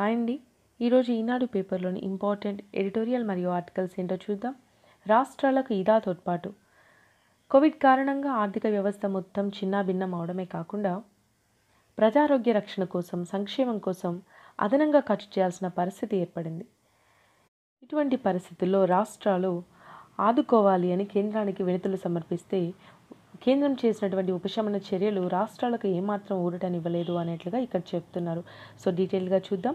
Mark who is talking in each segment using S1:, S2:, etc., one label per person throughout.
S1: hi అండి ఈరోజు ఈనాడు పేపర్లోని ఇంపార్టెంట్ ఎడిటోరియల్ మరియు ఆర్టికల్స్ ఏంటో చూద్దాం రాష్ట్రాలకు ఇదా తోడ్పాటు కోవిడ్ కారణంగా ఆర్థిక వ్యవస్థ మొత్తం చిన్నాభిన్నం భిన్నం అవడమే కాకుండా ప్రజారోగ్య రక్షణ కోసం సంక్షేమం కోసం అదనంగా ఖర్చు చేయాల్సిన పరిస్థితి ఏర్పడింది ఇటువంటి పరిస్థితుల్లో రాష్ట్రాలు ఆదుకోవాలి అని కేంద్రానికి వినతులు సమర్పిస్తే కేంద్రం చేసినటువంటి ఉపశమన చర్యలు రాష్ట్రాలకు ఏమాత్రం ఊరటనివ్వలేదు అనేట్లుగా ఇక్కడ చెప్తున్నారు సో డీటెయిల్గా చూద్దాం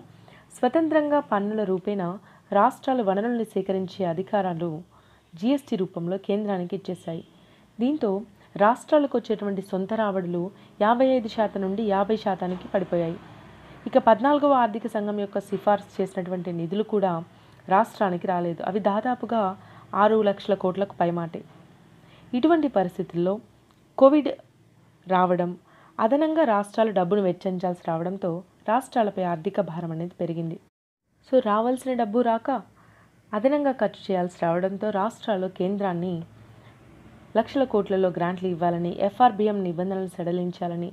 S1: స్వతంత్రంగా పన్నుల రూపేణా రాష్ట్రాల వనరుల్ని సేకరించే అధికారాలు జీఎస్టీ రూపంలో కేంద్రానికి ఇచ్చేశాయి దీంతో రాష్ట్రాలకు వచ్చేటువంటి సొంత రాబడులు యాభై ఐదు శాతం నుండి యాభై శాతానికి పడిపోయాయి ఇక పద్నాలుగవ ఆర్థిక సంఘం యొక్క సిఫార్సు చేసినటువంటి నిధులు కూడా రాష్ట్రానికి రాలేదు అవి దాదాపుగా ఆరు లక్షల కోట్లకు పైమాటే ఇటువంటి పరిస్థితుల్లో కోవిడ్ రావడం అదనంగా రాష్ట్రాలు డబ్బును వెచ్చించాల్సి రావడంతో రాష్ట్రాలపై ఆర్థిక భారం అనేది పెరిగింది సో రావాల్సిన డబ్బు రాక అదనంగా ఖర్చు చేయాల్సి రావడంతో రాష్ట్రాలు కేంద్రాన్ని లక్షల కోట్లలో గ్రాంట్లు ఇవ్వాలని ఎఫ్ఆర్బిఎం నిబంధనలు సడలించాలని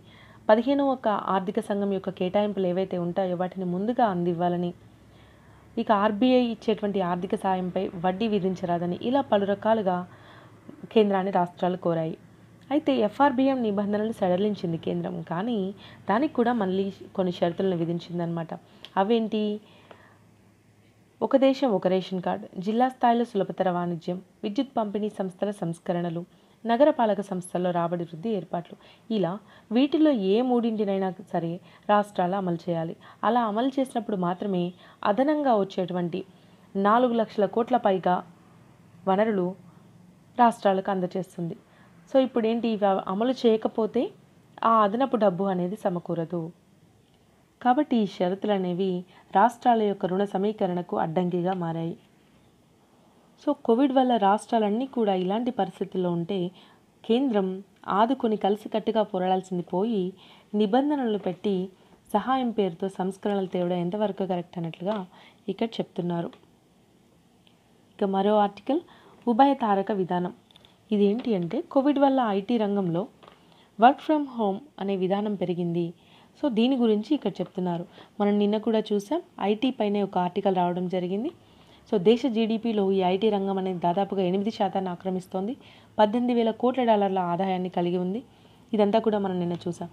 S1: పదిహేను ఒక ఆర్థిక సంఘం యొక్క కేటాయింపులు ఏవైతే ఉంటాయో వాటిని ముందుగా అందివ్వాలని ఇక ఆర్బీఐ ఇచ్చేటువంటి ఆర్థిక సాయంపై వడ్డీ విధించరాదని ఇలా పలు రకాలుగా కేంద్రాన్ని రాష్ట్రాలు కోరాయి అయితే ఎఫ్ఆర్బిఎం నిబంధనలు సడలించింది కేంద్రం కానీ దానికి కూడా మళ్ళీ కొన్ని షరతులను విధించిందనమాట అవేంటి ఒక దేశం ఒక రేషన్ కార్డ్ జిల్లా స్థాయిలో సులభతర వాణిజ్యం విద్యుత్ పంపిణీ సంస్థల సంస్కరణలు నగరపాలక సంస్థల్లో రాబడి వృద్ధి ఏర్పాట్లు ఇలా వీటిలో ఏ మూడింటినైనా సరే రాష్ట్రాలు అమలు చేయాలి అలా అమలు చేసినప్పుడు మాత్రమే అదనంగా వచ్చేటువంటి నాలుగు లక్షల కోట్ల పైగా వనరులు రాష్ట్రాలకు అందజేస్తుంది సో ఇప్పుడు ఏంటి ఇవి అమలు చేయకపోతే ఆ అదనపు డబ్బు అనేది సమకూరదు కాబట్టి ఈ షరతులు అనేవి రాష్ట్రాల యొక్క రుణ సమీకరణకు అడ్డంకిగా మారాయి సో కోవిడ్ వల్ల రాష్ట్రాలన్నీ కూడా ఇలాంటి పరిస్థితుల్లో ఉంటే కేంద్రం ఆదుకొని కలిసికట్టుగా పోరాడాల్సింది పోయి నిబంధనలు పెట్టి సహాయం పేరుతో సంస్కరణలు తేవడం ఎంతవరకు కరెక్ట్ అన్నట్లుగా ఇక్కడ చెప్తున్నారు ఇక మరో ఆర్టికల్ ఉభయ తారక విధానం ఇదేంటి అంటే కోవిడ్ వల్ల ఐటీ రంగంలో వర్క్ ఫ్రమ్ హోమ్ అనే విధానం పెరిగింది సో దీని గురించి ఇక్కడ చెప్తున్నారు మనం నిన్న కూడా చూసాం ఐటీ పైనే ఒక ఆర్టికల్ రావడం జరిగింది సో దేశ జీడిపిలో ఈ ఐటీ రంగం అనేది దాదాపుగా ఎనిమిది శాతాన్ని ఆక్రమిస్తోంది పద్దెనిమిది వేల కోట్ల డాలర్ల ఆదాయాన్ని కలిగి ఉంది ఇదంతా కూడా మనం నిన్న చూసాం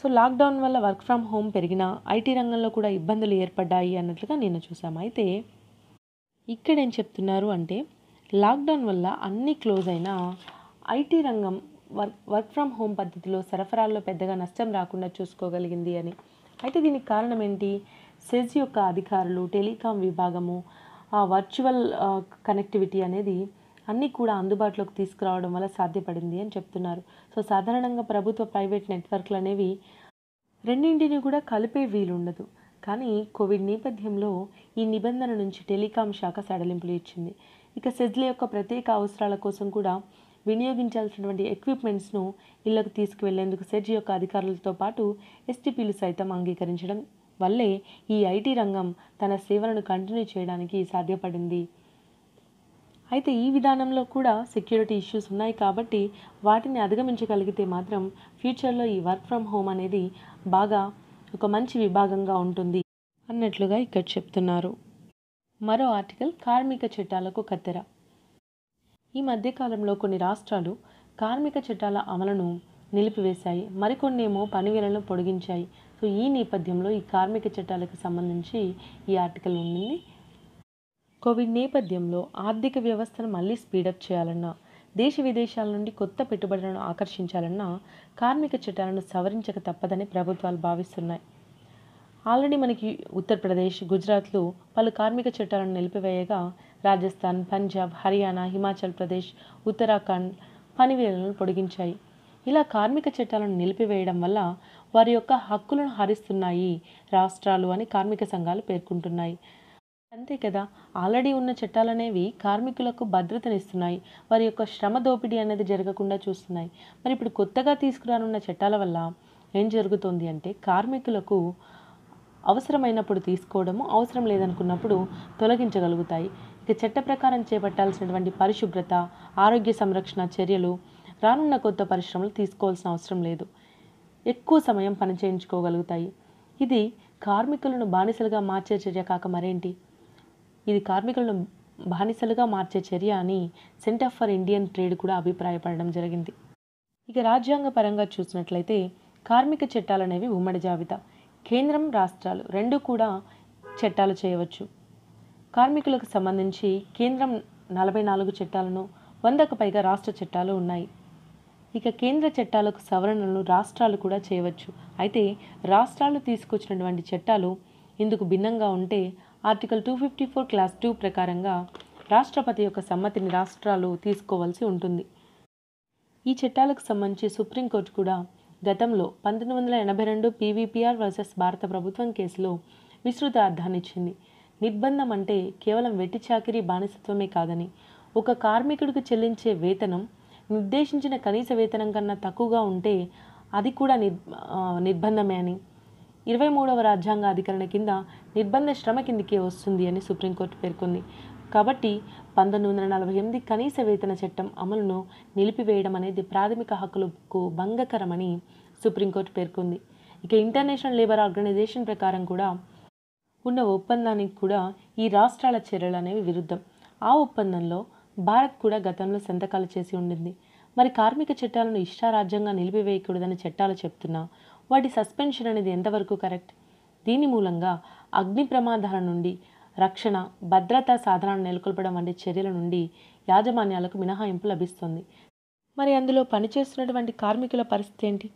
S1: సో లాక్డౌన్ వల్ల వర్క్ ఫ్రమ్ హోమ్ పెరిగిన ఐటీ రంగంలో కూడా ఇబ్బందులు ఏర్పడ్డాయి అన్నట్లుగా నిన్న చూసాం అయితే ఇక్కడ ఏం చెప్తున్నారు అంటే లాక్డౌన్ వల్ల అన్నీ క్లోజ్ అయినా ఐటీ రంగం వర్క్ వర్క్ ఫ్రమ్ హోమ్ పద్ధతిలో సరఫరాల్లో పెద్దగా నష్టం రాకుండా చూసుకోగలిగింది అని అయితే దీనికి కారణం ఏంటి సెజ్ యొక్క అధికారులు టెలికాం విభాగము ఆ వర్చువల్ కనెక్టివిటీ అనేది అన్నీ కూడా అందుబాటులోకి తీసుకురావడం వల్ల సాధ్యపడింది అని చెప్తున్నారు సో సాధారణంగా ప్రభుత్వ ప్రైవేట్ నెట్వర్క్లు అనేవి రెండింటిని కూడా కలిపే వీలుండదు కానీ కోవిడ్ నేపథ్యంలో ఈ నిబంధన నుంచి టెలికాం శాఖ సడలింపులు ఇచ్చింది ఇక సెజ్ల యొక్క ప్రత్యేక అవసరాల కోసం కూడా వినియోగించాల్సినటువంటి ఎక్విప్మెంట్స్ను ఇళ్లకు తీసుకువెళ్లేందుకు సెజ్ యొక్క అధికారులతో పాటు ఎస్టీపీలు సైతం అంగీకరించడం వల్లే ఈ ఐటీ రంగం తన సేవలను కంటిన్యూ చేయడానికి సాధ్యపడింది అయితే ఈ విధానంలో కూడా సెక్యూరిటీ ఇష్యూస్ ఉన్నాయి కాబట్టి వాటిని అధిగమించగలిగితే మాత్రం ఫ్యూచర్లో ఈ వర్క్ ఫ్రమ్ హోమ్ అనేది బాగా ఒక మంచి విభాగంగా ఉంటుంది అన్నట్లుగా ఇక్కడ చెప్తున్నారు మరో ఆర్టికల్ కార్మిక చట్టాలకు కత్తెర ఈ మధ్యకాలంలో కొన్ని రాష్ట్రాలు కార్మిక చట్టాల అమలును నిలిపివేశాయి మరికొన్నేమో పనివేలను పొడిగించాయి సో ఈ నేపథ్యంలో ఈ కార్మిక చట్టాలకు సంబంధించి ఈ ఆర్టికల్ ఉండింది కోవిడ్ నేపథ్యంలో ఆర్థిక వ్యవస్థను మళ్ళీ స్పీడప్ చేయాలన్నా దేశ విదేశాల నుండి కొత్త పెట్టుబడులను ఆకర్షించాలన్నా కార్మిక చట్టాలను సవరించక తప్పదని ప్రభుత్వాలు భావిస్తున్నాయి ఆల్రెడీ మనకి ఉత్తరప్రదేశ్ గుజరాత్లు పలు కార్మిక చట్టాలను నిలిపివేయగా రాజస్థాన్ పంజాబ్ హర్యానా హిమాచల్ ప్రదేశ్ ఉత్తరాఖండ్ పనివేలను పొడిగించాయి ఇలా కార్మిక చట్టాలను నిలిపివేయడం వల్ల వారి యొక్క హక్కులను హరిస్తున్నాయి రాష్ట్రాలు అని కార్మిక సంఘాలు పేర్కొంటున్నాయి అంతే కదా ఆల్రెడీ ఉన్న చట్టాలనేవి కార్మికులకు భద్రతనిస్తున్నాయి వారి యొక్క శ్రమ దోపిడీ అనేది జరగకుండా చూస్తున్నాయి మరి ఇప్పుడు కొత్తగా తీసుకురానున్న చట్టాల వల్ల ఏం జరుగుతుంది అంటే కార్మికులకు అవసరమైనప్పుడు తీసుకోవడము అవసరం లేదనుకున్నప్పుడు తొలగించగలుగుతాయి ఇక చట్ట ప్రకారం చేపట్టాల్సినటువంటి పరిశుభ్రత ఆరోగ్య సంరక్షణ చర్యలు రానున్న కొత్త పరిశ్రమలు తీసుకోవాల్సిన అవసరం లేదు ఎక్కువ సమయం పని చేయించుకోగలుగుతాయి ఇది కార్మికులను బానిసలుగా మార్చే చర్య కాక మరేంటి ఇది కార్మికులను బానిసలుగా మార్చే చర్య అని సెంటర్ ఫర్ ఇండియన్ ట్రేడ్ కూడా అభిప్రాయపడడం జరిగింది ఇక రాజ్యాంగ పరంగా చూసినట్లయితే కార్మిక చట్టాలనేవి ఉమ్మడి జాబితా కేంద్రం రాష్ట్రాలు రెండు కూడా చట్టాలు చేయవచ్చు కార్మికులకు సంబంధించి కేంద్రం నలభై నాలుగు చట్టాలను వందకు పైగా రాష్ట్ర చట్టాలు ఉన్నాయి ఇక కేంద్ర చట్టాలకు సవరణలు రాష్ట్రాలు కూడా చేయవచ్చు అయితే రాష్ట్రాలు తీసుకొచ్చినటువంటి చట్టాలు ఇందుకు భిన్నంగా ఉంటే article two fifty four clause two ప్రకారంగా రాష్ట్రపతి యొక్క సమ్మతిని రాష్ట్రాలు తీసుకోవాల్సి ఉంటుంది ఈ చట్టాలకు సంబంధించి సుప్రీంకోర్టు కూడా గతంలో పంతొమ్మిది వందల ఎనభై రెండు పీవీపీఆర్ వర్సెస్ భారత ప్రభుత్వం కేసులో విస్తృత అర్థాన్నిచ్చింది నిర్బంధం అంటే కేవలం వెట్టి చాకిరీ బానిసత్వమే కాదని ఒక కార్మికుడికి చెల్లించే వేతనం నిర్దేశించిన కనీస వేతనం కన్నా తక్కువగా ఉంటే అది కూడా నిర్ నిర్బంధమే అని ఇరవై మూడవ రాజ్యాంగ అధికరణ కింద నిర్బంధ శ్రమ కిందికే వస్తుంది అని సుప్రీంకోర్టు పేర్కొంది కాబట్టి పంతొమ్మిది వందల నలభై ఎనిమిది కనీస వేతన చట్టం అమలును నిలిపివేయడం అనేది ప్రాథమిక హక్కులకు భంగకరమని సుప్రీంకోర్టు పేర్కొంది ఇక ఇంటర్నేషనల్ లేబర్ ఆర్గనైజేషన్ ప్రకారం కూడా ఉన్న ఒప్పందానికి కూడా ఈ రాష్ట్రాల చర్యలు అనేవి విరుద్ధం ఆ ఒప్పందంలో భారత్ కూడా గతంలో సంతకాలు చేసి ఉండింది మరి కార్మిక చట్టాలను ఇష్టారాజ్యంగా నిలిపివేయకూడదని చట్టాలు చెప్తున్నా వాటి సస్పెన్షన్ అనేది ఎంతవరకు కరెక్ట్ దీని మూలంగా అగ్ని ప్రమాదాల నుండి రక్షణ భద్రతా సాధనాలను నెలకొల్పడం వంటి చర్యల నుండి యాజమాన్యాలకు మినహాయింపు లభిస్తుంది మరి అందులో పనిచేస్తున్నటువంటి కార్మికుల పరిస్థితి ఏంటి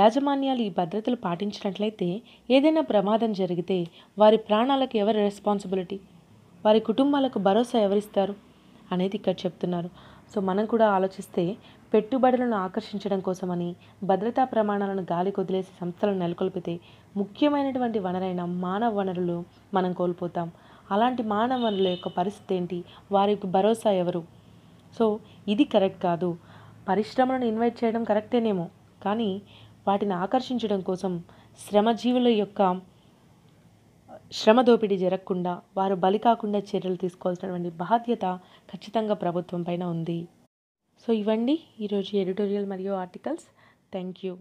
S1: యాజమాన్యాలు ఈ భద్రతలు పాటించినట్లయితే ఏదైనా ప్రమాదం జరిగితే వారి ప్రాణాలకు ఎవరి రెస్పాన్సిబిలిటీ వారి కుటుంబాలకు భరోసా ఎవరిస్తారు అనేది ఇక్కడ చెప్తున్నారు సో మనం కూడా ఆలోచిస్తే పెట్టుబడులను ఆకర్షించడం కోసమని భద్రతా ప్రమాణాలను గాలి కొదిలేసి సంస్థలను నెలకొల్పితే ముఖ్యమైనటువంటి వనరైన మానవ వనరులు మనం కోల్పోతాం అలాంటి మానవ వనరుల యొక్క పరిస్థితి ఏంటి వారికి భరోసా ఎవరు సో ఇది కరెక్ట్ కాదు పరిశ్రమలను ఇన్వైట్ చేయడం కరెక్టేనేమో కానీ వాటిని ఆకర్షించడం కోసం శ్రమజీవుల యొక్క శ్రమ దోపిడీ జరగకుండా వారు బలి కాకుండా చర్యలు తీసుకోవాల్సినటువంటి బాధ్యత ఖచ్చితంగా ప్రభుత్వం పైన ఉంది సో ఇవ్వండి ఈరోజు ఎడిటోరియల్ మరియు ఆర్టికల్స్ థ్యాంక్ యూ